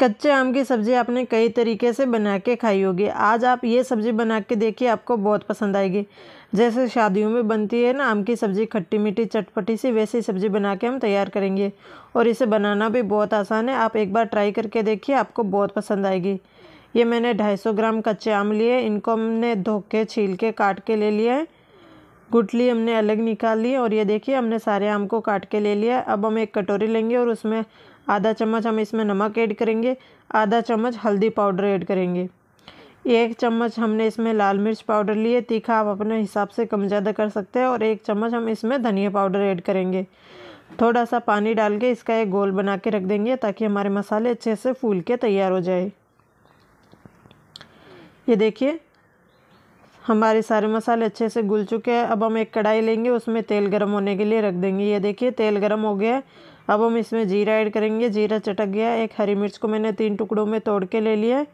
कच्चे आम की सब्ज़ी आपने कई तरीके से बना के खाई होगी आज आप ये सब्ज़ी बना के देखिए आपको बहुत पसंद आएगी जैसे शादियों में बनती है ना आम की सब्ज़ी खट्टी मीठी चटपटी सी वैसी सब्ज़ी बना के हम तैयार करेंगे और इसे बनाना भी बहुत आसान है आप एक बार ट्राई करके देखिए आपको बहुत पसंद आएगी ये मैंने 250 ग्राम कच्चे आम लिए इनको हमने धो के छील के काट के ले लिया है गुटली हमने अलग निकाल ली और ये देखिए हमने सारे आम को काट के ले लिया अब हम एक कटोरी लेंगे और उसमें आधा चम्मच हम इसमें नमक ऐड करेंगे आधा चम्मच हल्दी पाउडर ऐड करेंगे एक चम्मच हमने इसमें लाल मिर्च पाउडर लिए तीखा आप अपने हिसाब से कम ज़्यादा कर सकते हैं और एक चम्मच हम इसमें धनिया पाउडर ऐड करेंगे थोड़ा सा पानी डाल के इसका एक गोल बना के रख देंगे ताकि हमारे मसाले अच्छे से फूल के तैयार हो जाए ये देखिए हमारे सारे मसाले अच्छे से घुल चुके हैं अब हम एक कढ़ाई लेंगे उसमें तेल गर्म होने के लिए रख देंगे ये देखिए तेल गर्म हो गया है अब हम इसमें जीरा ऐड करेंगे जीरा चटक गया एक हरी मिर्च को मैंने तीन टुकड़ों में तोड़ के ले लिया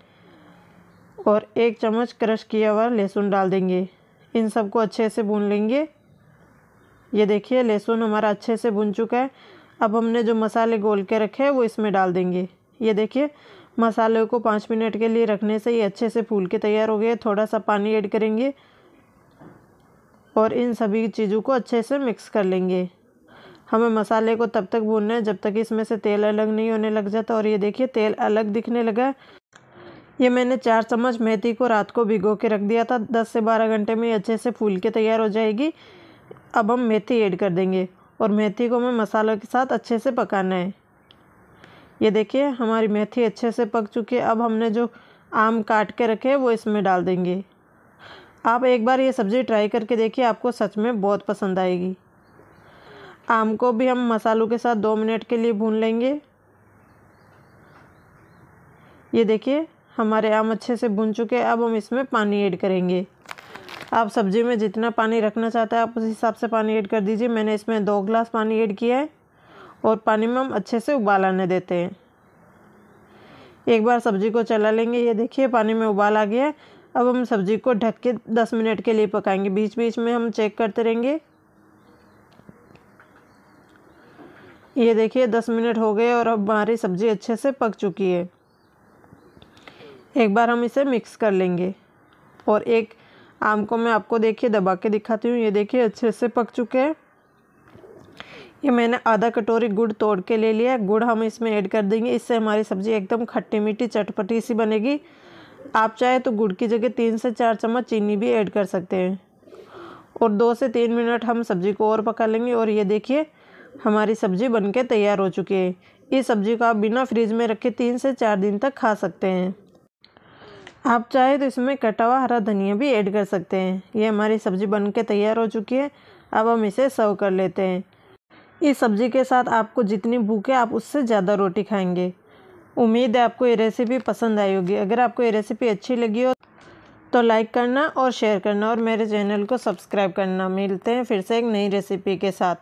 और एक चम्मच क्रश किया हुआ लहसुन डाल देंगे इन सबको अच्छे से भून लेंगे ये देखिए लहसुन हमारा अच्छे से भुन चुका है अब हमने जो मसाले गोल के रखे हैं वो इसमें डाल देंगे ये देखिए मसाले को पाँच मिनट के लिए रखने से ये अच्छे से फूल के तैयार हो गए थोड़ा सा पानी ऐड करेंगे और इन सभी चीज़ों को अच्छे से मिक्स कर लेंगे हमें मसाले को तब तक भूनना है जब तक इसमें से तेल अलग नहीं होने लग जाता और ये देखिए तेल अलग दिखने लगा ये मैंने चार चम्मच मेथी को रात को भिगो के रख दिया था दस से बारह घंटे में अच्छे से फूल के तैयार हो जाएगी अब हम मेथी ऐड कर देंगे और मेथी को हमें मसालों के साथ अच्छे से पकाना है ये देखिए हमारी मेथी अच्छे से पक चुकी है अब हमने जो आम काट के रखे वो इसमें डाल देंगे आप एक बार ये सब्ज़ी ट्राई करके देखिए आपको सच में बहुत पसंद आएगी आम को भी हम मसालों के साथ दो मिनट के लिए भून लेंगे ये देखिए हमारे आम अच्छे से भुन चुके हैं अब हम इसमें पानी ऐड करेंगे आप सब्ज़ी में जितना पानी रखना चाहते हैं आप उस हिसाब से पानी ऐड कर दीजिए मैंने इसमें दो ग्लास पानी ऐड किया है और पानी में हम अच्छे से उबाल आने देते हैं एक बार सब्ज़ी को चला लेंगे ये देखिए पानी में उबाल आ गया है अब हम सब्ज़ी को ढक के दस मिनट के लिए पकाएंगे बीच बीच में हम चेक करते रहेंगे ये देखिए दस मिनट हो गए और अब हमारी सब्ज़ी अच्छे से पक चुकी है एक बार हम इसे मिक्स कर लेंगे और एक आम को मैं आपको देखिए दबा के दिखाती हूँ ये देखिए अच्छे से पक चुके हैं ये मैंने आधा कटोरी गुड़ तोड़ के ले लिया गुड़ हम इसमें ऐड कर देंगे इससे हमारी सब्ज़ी एकदम खट्टी मीठी चटपटी सी बनेगी आप चाहे तो गुड़ की जगह तीन से चार चम्मच चीनी भी ऐड कर सकते हैं और दो से तीन मिनट हम सब्ज़ी को और पका लेंगे और ये देखिए हमारी सब्ज़ी के तैयार हो चुकी है इस सब्ज़ी को आप बिना फ्रिज में रखे तीन से चार दिन तक खा सकते हैं आप चाहे तो इसमें कटा हुआ हरा धनिया भी ऐड कर सकते हैं ये हमारी सब्ज़ी बन के तैयार हो चुकी है अब हम इसे सर्व कर लेते हैं इस सब्ज़ी के साथ आपको जितनी भूख है आप उससे ज़्यादा रोटी खाएंगे उम्मीद है आपको ये रेसिपी पसंद आई होगी अगर आपको ये रेसिपी अच्छी लगी हो तो लाइक करना और शेयर करना और मेरे चैनल को सब्सक्राइब करना मिलते हैं फिर से एक नई रेसिपी के साथ